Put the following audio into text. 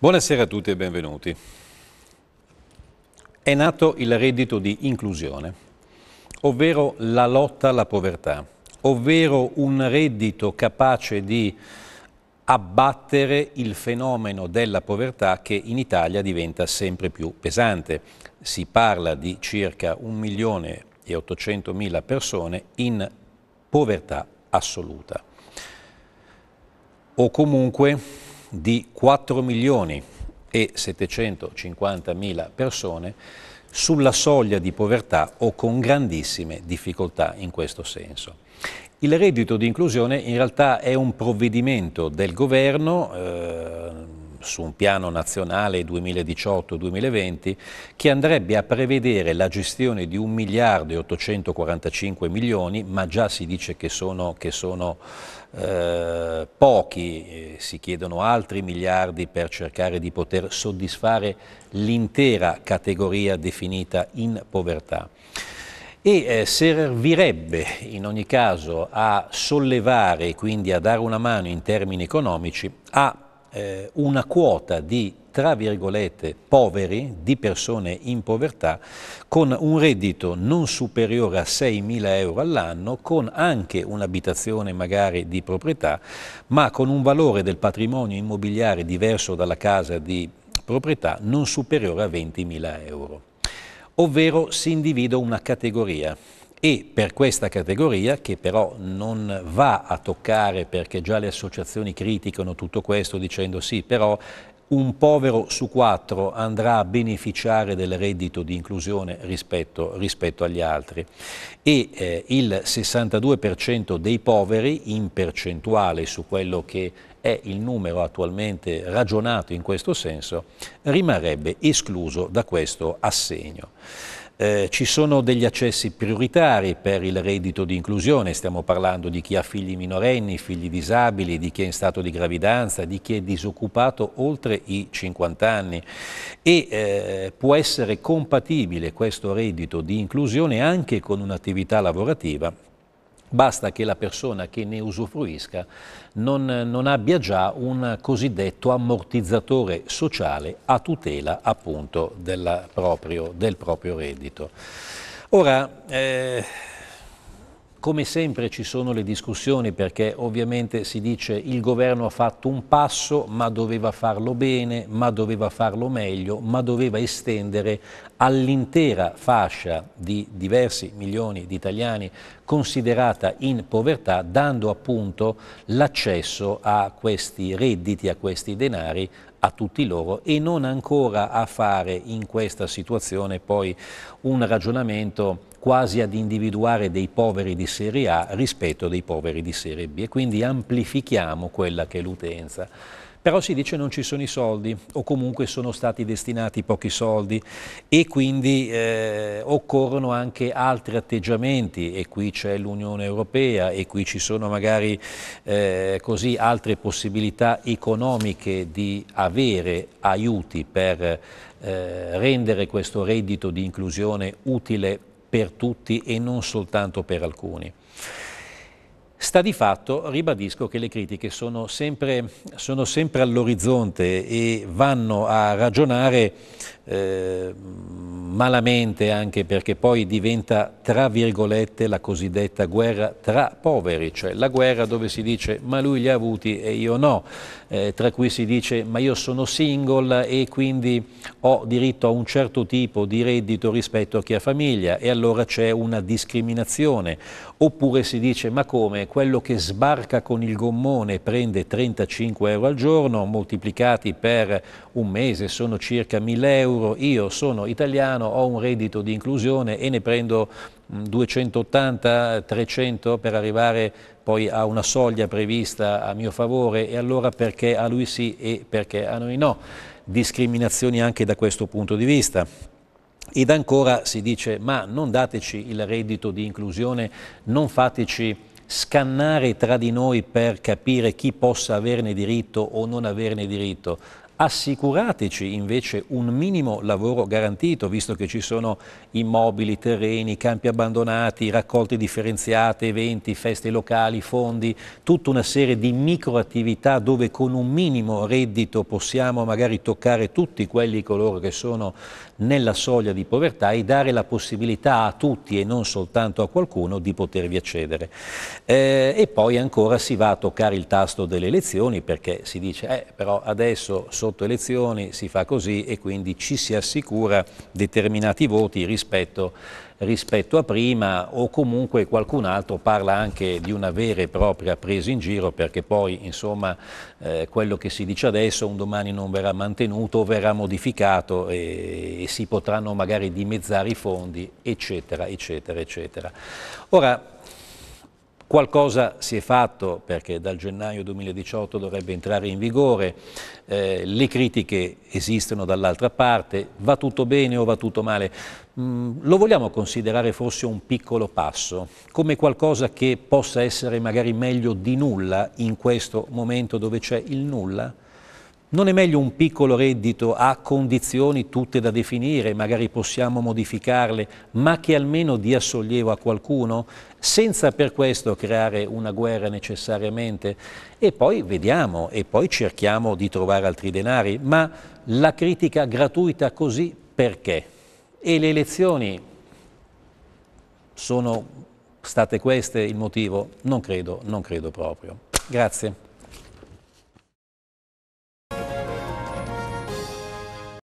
Buonasera a tutti e benvenuti. È nato il reddito di inclusione, ovvero la lotta alla povertà, ovvero un reddito capace di abbattere il fenomeno della povertà che in Italia diventa sempre più pesante. Si parla di circa 1 milione e 800 mila persone in povertà assoluta o comunque di 4 milioni e 750 mila persone sulla soglia di povertà o con grandissime difficoltà in questo senso. Il reddito di inclusione in realtà è un provvedimento del governo eh, su un piano nazionale 2018-2020 che andrebbe a prevedere la gestione di 1 miliardo e 845 milioni, ma già si dice che sono, che sono eh, pochi, eh, si chiedono altri miliardi per cercare di poter soddisfare l'intera categoria definita in povertà e eh, servirebbe in ogni caso a sollevare quindi a dare una mano in termini economici a eh, una quota di, tra virgolette, poveri, di persone in povertà, con un reddito non superiore a 6.000 euro all'anno, con anche un'abitazione magari di proprietà, ma con un valore del patrimonio immobiliare diverso dalla casa di proprietà non superiore a 20.000 euro. Ovvero si individua una categoria e per questa categoria, che però non va a toccare perché già le associazioni criticano tutto questo dicendo sì, però un povero su quattro andrà a beneficiare del reddito di inclusione rispetto, rispetto agli altri e eh, il 62% dei poveri in percentuale su quello che è il numero attualmente ragionato in questo senso rimarrebbe escluso da questo assegno. Eh, ci sono degli accessi prioritari per il reddito di inclusione, stiamo parlando di chi ha figli minorenni, figli disabili, di chi è in stato di gravidanza, di chi è disoccupato oltre i 50 anni e eh, può essere compatibile questo reddito di inclusione anche con un'attività lavorativa Basta che la persona che ne usufruisca non, non, abbia già un cosiddetto ammortizzatore sociale a tutela appunto proprio, del proprio reddito. Ora, eh, come sempre ci sono le discussioni perché ovviamente si dice il governo ha fatto un passo ma doveva farlo bene, ma doveva farlo meglio, ma doveva estendere all'intera fascia di diversi milioni di italiani considerata in povertà dando appunto l'accesso a questi redditi, a questi denari a tutti loro e non ancora a fare in questa situazione poi un ragionamento quasi ad individuare dei poveri di serie A rispetto dei poveri di serie B e quindi amplifichiamo quella che è l'utenza però si dice non ci sono i soldi o comunque sono stati destinati pochi soldi e quindi eh, occorrono anche altri atteggiamenti e qui c'è l'Unione Europea e qui ci sono magari eh, così altre possibilità economiche di avere aiuti per eh, rendere questo reddito di inclusione utile per tutti e non soltanto per alcuni. Sta di fatto, ribadisco, che le critiche sono sempre, sono sempre all'orizzonte e vanno a ragionare eh, malamente anche perché poi diventa, tra virgolette, la cosiddetta guerra tra poveri, cioè la guerra dove si dice ma lui li ha avuti e io no, eh, tra cui si dice ma io sono single e quindi ho diritto a un certo tipo di reddito rispetto a chi ha famiglia e allora c'è una discriminazione, oppure si dice ma come? quello che sbarca con il gommone prende 35 euro al giorno, moltiplicati per un mese sono circa 1000 euro, io sono italiano, ho un reddito di inclusione e ne prendo 280-300 mm, per arrivare poi a una soglia prevista a mio favore e allora perché a lui sì e perché a noi no. Discriminazioni anche da questo punto di vista. Ed ancora si dice ma non dateci il reddito di inclusione, non fateci scannare tra di noi per capire chi possa averne diritto o non averne diritto Assicurateci invece un minimo lavoro garantito, visto che ci sono immobili, terreni, campi abbandonati, raccolte differenziate, eventi, feste locali, fondi, tutta una serie di microattività dove con un minimo reddito possiamo magari toccare tutti quelli coloro che sono nella soglia di povertà e dare la possibilità a tutti e non soltanto a qualcuno di potervi accedere. Eh, e poi ancora si va a toccare il tasto delle elezioni perché si dice eh, però adesso sono sotto elezioni si fa così e quindi ci si assicura determinati voti rispetto, rispetto a prima o comunque qualcun altro parla anche di una vera e propria presa in giro perché poi insomma eh, quello che si dice adesso un domani non verrà mantenuto o verrà modificato e, e si potranno magari dimezzare i fondi eccetera eccetera eccetera. Ora Qualcosa si è fatto perché dal gennaio 2018 dovrebbe entrare in vigore, eh, le critiche esistono dall'altra parte, va tutto bene o va tutto male. Mm, lo vogliamo considerare forse un piccolo passo, come qualcosa che possa essere magari meglio di nulla in questo momento dove c'è il nulla? Non è meglio un piccolo reddito a condizioni tutte da definire, magari possiamo modificarle, ma che almeno dia sollievo a qualcuno, senza per questo creare una guerra necessariamente? E poi vediamo, e poi cerchiamo di trovare altri denari, ma la critica gratuita così perché? E le elezioni sono state queste il motivo? Non credo, non credo proprio. Grazie.